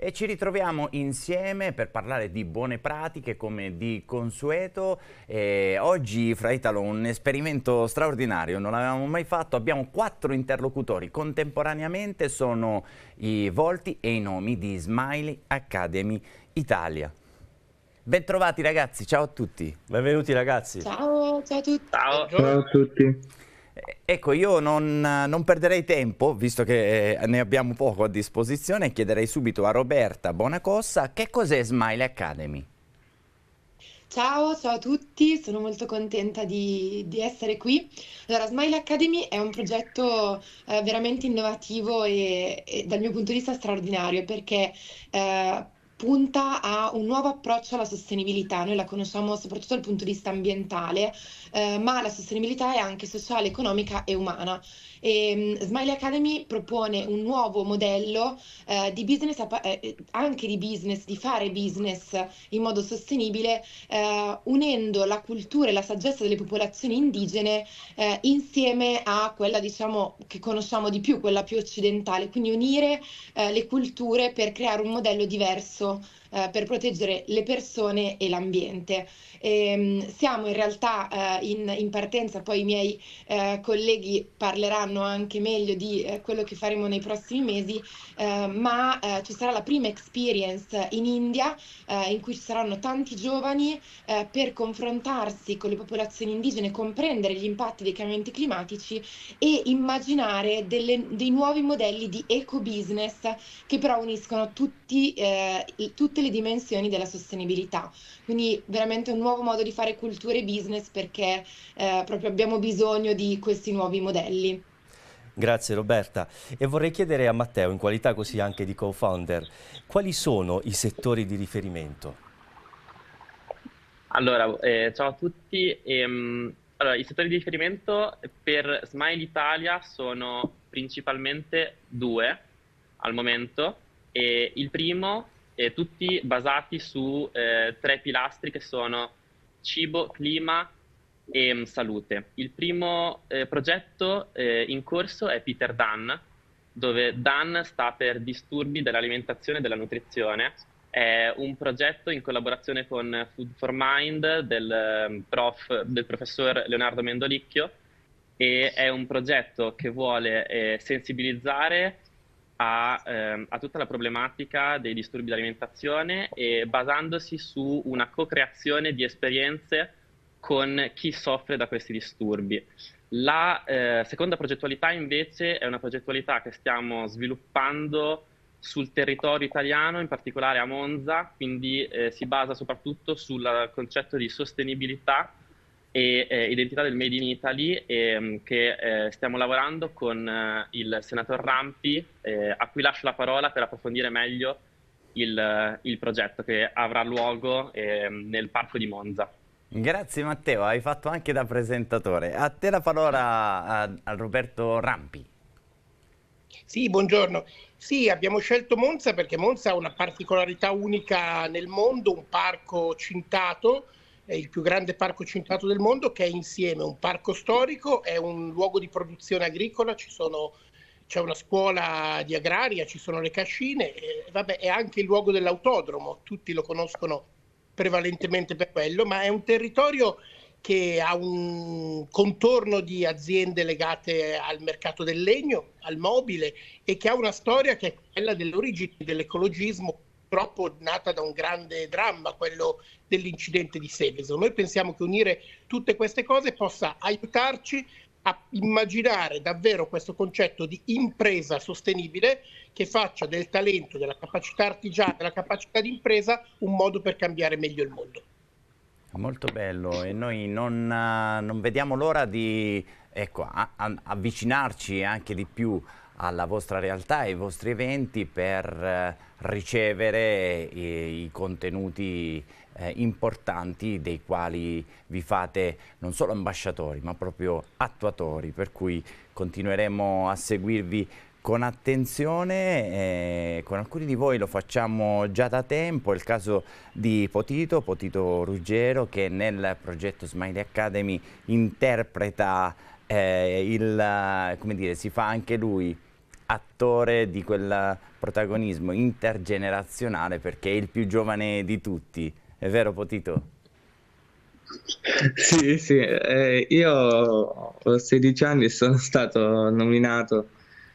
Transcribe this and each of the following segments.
E ci ritroviamo insieme per parlare di buone pratiche come di consueto. E oggi fra Italo un esperimento straordinario, non l'avevamo mai fatto. Abbiamo quattro interlocutori contemporaneamente, sono i volti e i nomi di Smiley Academy Italia. Bentrovati ragazzi, ciao a tutti. Benvenuti ragazzi. Ciao, ciao a tutti. Ciao, ciao a tutti. Ecco, io non, non, perderei tempo, visto che eh, ne abbiamo poco a disposizione, chiederei subito a Roberta Bonacossa che cos'è Smile Academy. Ciao, ciao a tutti, sono molto contenta di, di essere qui. Allora, Smile Academy è un progetto eh, veramente innovativo e, e, dal mio punto di vista straordinario perché eh, punta a un nuovo approccio alla sostenibilità. Noi la conosciamo soprattutto dal punto di vista ambientale, eh, ma la sostenibilità è anche sociale, economica e umana. E, ehm, Smiley Academy propone un nuovo modello eh, di business, eh, eh, anche di business, di fare business in modo sostenibile, eh, unendo la cultura e la saggezza delle popolazioni indigene eh, insieme a quella diciamo che conosciamo di più, quella più occidentale, quindi unire le culture per creare un modello diverso eh, per proteggere le persone e l'ambiente. E, ehm, siamo in realtà eh, in, in, partenza, poi i miei eh, colleghi parleranno anche meglio di eh, quello che faremo nei prossimi mesi, eh, ma eh, ci sarà la prima experience in India in cui ci saranno tanti giovani per confrontarsi con le popolazioni indigene, comprendere gli impatti dei cambiamenti climatici e immaginare delle, dei nuovi modelli di eco business che però uniscono tutti, eh, tutte tutte le dimensioni della sostenibilità. Quindi veramente un nuovo modo di fare cultura e business perché eh, proprio abbiamo bisogno di questi nuovi modelli. Grazie Roberta. E vorrei chiedere a Matteo, in qualità così anche di co-founder, quali sono i settori di riferimento? Allora, eh, ciao a tutti. Ehm, allora, I settori di riferimento per Smile Italia sono principalmente due al momento. E il primo eh, tutti basati su eh, tre pilastri che sono cibo, clima e m, mm, salute. Il primo eh, progetto eh, in corso è Peter Dan, dove Dan sta per disturbi dell'alimentazione e della nutrizione. È un progetto in collaborazione con Food for Mind del, mm, prof, del professor Leonardo Mendolicchio e è un progetto che vuole eh, sensibilizzare a, ehm, a, tutta la problematica dei disturbi di alimentazione e basandosi su una co-creazione di esperienze con chi soffre da questi disturbi. La eh, seconda progettualità invece è una progettualità che stiamo sviluppando sul territorio italiano, in particolare a Monza, quindi eh, si basa soprattutto sul concetto di sostenibilità e eh, Identità del Made in Italy ehm, che eh, stiamo lavorando con eh, il senatore Rampi eh, a cui lascio la parola per approfondire meglio il, eh, il progetto che avrà luogo ehm, nel parco di Monza. Grazie Matteo, hai fatto anche da presentatore. A te la parola a, Roberto Rampi. Sì, buongiorno. Sì, abbiamo scelto Monza perché Monza ha una particolarità unica nel mondo, un parco cintato, è il più grande parco cintolato del mondo che è insieme un parco storico, è un luogo di produzione agricola, sono, c'è una scuola di agraria, ci sono le cascine, e, vabbè, è anche il luogo dell'autodromo, tutti lo conoscono prevalentemente per quello, ma è un territorio che ha un contorno di aziende legate al mercato del legno, al mobile e che ha una storia che è quella dell'origine dell'ecologismo purtroppo nata da un grande dramma, quello dell'incidente di Seveso. Noi pensiamo che unire tutte queste cose possa aiutarci a immaginare davvero questo concetto di impresa sostenibile che faccia del talento, della capacità artigiana, della capacità di impresa un modo per cambiare meglio il mondo. Molto bello e noi non, eh, non vediamo l'ora di ecco, a, a, avvicinarci anche di più alla vostra realtà, e ai vostri eventi per eh, ricevere i, eh, i contenuti eh, importanti dei quali vi fate non solo ambasciatori ma proprio attuatori, per cui continueremo a seguirvi con attenzione, eh, con alcuni di voi lo facciamo già da tempo, è il caso di Potito, Potito Ruggero che nel progetto Smiley Academy interpreta eh, il, come dire, si fa anche lui attore di quel protagonismo intergenerazionale perché è il più giovane di tutti, è vero Potito? Sì, sì, eh, io ho 16 anni e sono stato nominato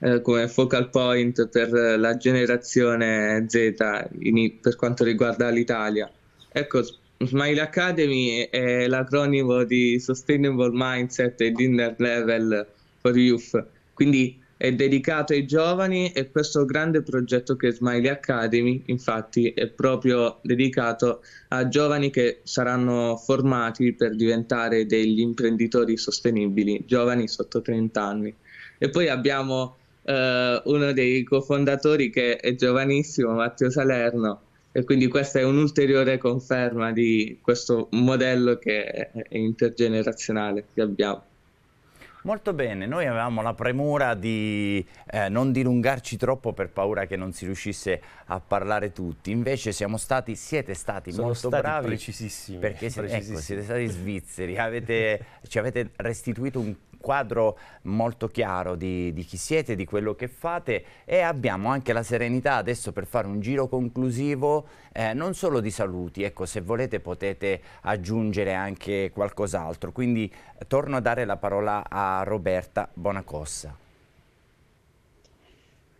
eh, come focal point per la generazione Z in, per quanto riguarda l'Italia. Ecco, Smile Academy è l'acronimo di Sustainable Mindset and Inner Level for Youth, quindi è dedicato ai giovani e questo grande progetto che è Smiley Academy infatti è proprio dedicato a giovani che saranno formati per diventare degli imprenditori sostenibili, giovani sotto 30 anni. E poi abbiamo eh, uno dei cofondatori che è giovanissimo, Matteo Salerno, e quindi questa è un'ulteriore conferma di questo modello che è intergenerazionale che abbiamo. Molto bene, noi avevamo la premura di eh, non dilungarci troppo per paura che non si riuscisse a parlare tutti, invece siamo stati, siete stati Sono molto stati bravi precisissimi, perché ecco, precisissimi. Ecco, siete stati svizzeri, avete, ci avete restituito un quadro molto chiaro di, di, chi siete, di quello che fate e abbiamo anche la serenità adesso per fare un giro conclusivo eh, non solo di saluti, ecco se volete potete aggiungere anche qualcos'altro, quindi eh, torno a dare la parola a Roberta Bonacossa.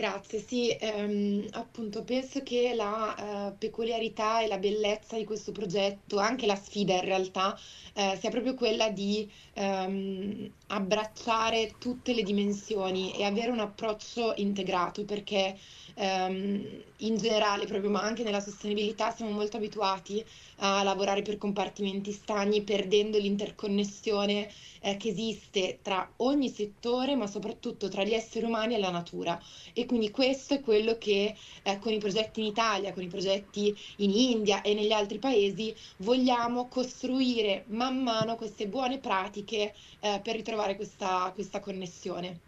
Grazie, sì, ehm, appunto penso che la eh, peculiarità e la bellezza di questo progetto, anche la sfida in realtà, eh, sia proprio quella di ehm, abbracciare tutte le dimensioni e avere un approccio integrato, perché ehm, in generale proprio, ma anche nella sostenibilità, siamo molto abituati a lavorare per compartimenti stagni, perdendo l'interconnessione eh, che esiste tra ogni settore, ma soprattutto tra gli esseri umani e la natura. E quindi questo è quello che eh, con i progetti in Italia, con i progetti in India e negli altri paesi vogliamo costruire man mano queste buone pratiche eh, per ritrovare questa, questa connessione.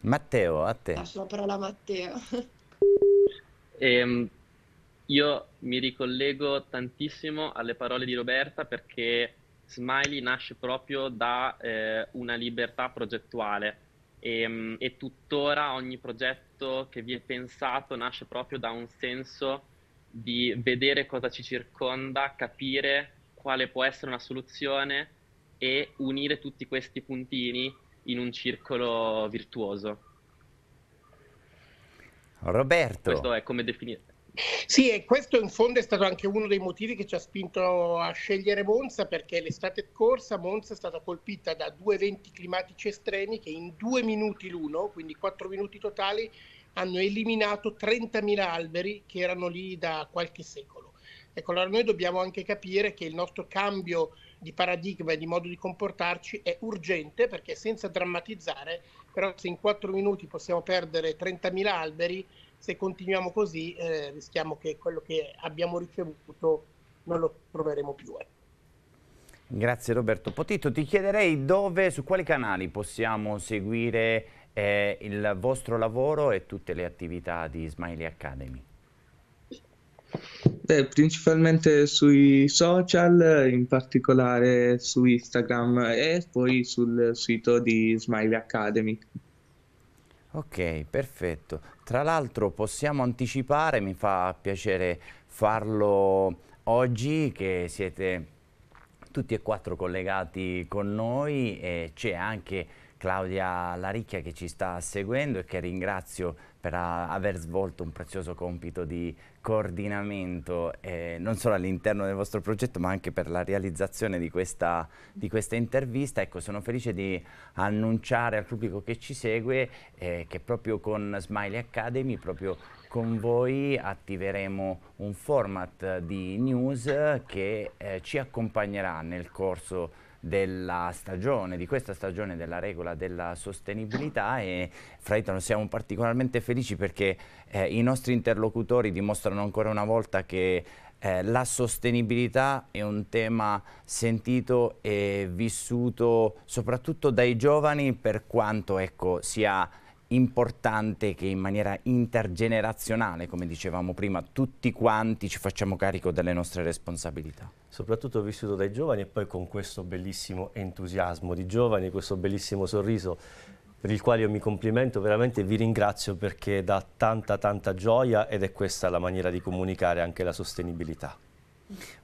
Matteo, a te. Lascio la parola a Matteo. ehm, io mi ricollego tantissimo alle parole di Roberta perché Smiley nasce proprio da eh, una libertà progettuale e, ehm, e tuttora ogni progetto che vi è pensato nasce proprio da un senso di vedere cosa ci circonda, capire quale può essere una soluzione e unire tutti questi puntini in un circolo virtuoso. Roberto. Questo è come definire. Sì, e questo in fondo è stato anche uno dei motivi che ci ha spinto a scegliere Monza, perché l'estate scorsa Monza è stata colpita da due eventi climatici estremi che in due minuti l'uno, quindi quattro minuti totali, hanno eliminato 30.000 alberi che erano lì da qualche secolo. Ecco, allora noi dobbiamo anche capire che il nostro cambio di paradigma e di modo di comportarci è urgente perché senza drammatizzare, però se in quattro minuti possiamo perdere 30.000 alberi, se continuiamo così eh, rischiamo che quello che abbiamo ricevuto non lo troveremo più. Eh. Grazie Roberto. Potito, ti chiederei dove, su quali canali possiamo seguire eh, il vostro lavoro e tutte le attività di Smiley Academy? Beh, principalmente sui social, in particolare su Instagram e poi sul sito di Smiley Academy. Ok, perfetto. Tra l'altro possiamo anticipare, mi fa piacere farlo oggi, che siete tutti e quattro collegati con noi e c'è anche Claudia Laricchia che ci sta seguendo e che ringrazio per aver svolto un prezioso compito di coordinamento eh, non solo all'interno del vostro progetto ma anche per la realizzazione di questa, di questa, intervista. Ecco, sono felice di annunciare al pubblico che ci segue eh, che proprio con Smiley Academy, proprio con voi attiveremo un format di news che eh, ci accompagnerà nel corso di della stagione, di questa stagione della regola della sostenibilità e fra Italo siamo particolarmente felici perché eh, i nostri interlocutori dimostrano ancora una volta che eh, la sostenibilità è un tema sentito e vissuto soprattutto dai giovani per quanto ecco, sia importante che in maniera intergenerazionale, come dicevamo prima, tutti quanti ci facciamo carico delle nostre responsabilità. Soprattutto vissuto dai giovani e poi con questo bellissimo entusiasmo di giovani, questo bellissimo sorriso per il quale io mi complimento, veramente e vi ringrazio perché dà tanta tanta gioia ed è questa la maniera di comunicare anche la sostenibilità.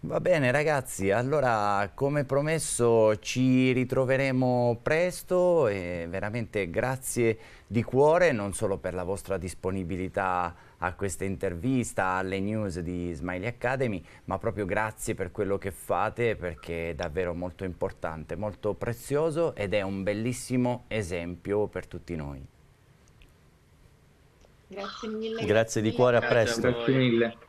Va bene ragazzi, allora come promesso ci ritroveremo presto e veramente grazie di cuore non solo per la vostra disponibilità a questa intervista, alle news di Smiley Academy, ma proprio grazie per quello che fate perché è davvero molto importante, molto prezioso ed è un bellissimo esempio per tutti noi. Grazie mille. Grazie, di cuore, a presto. Grazie mille.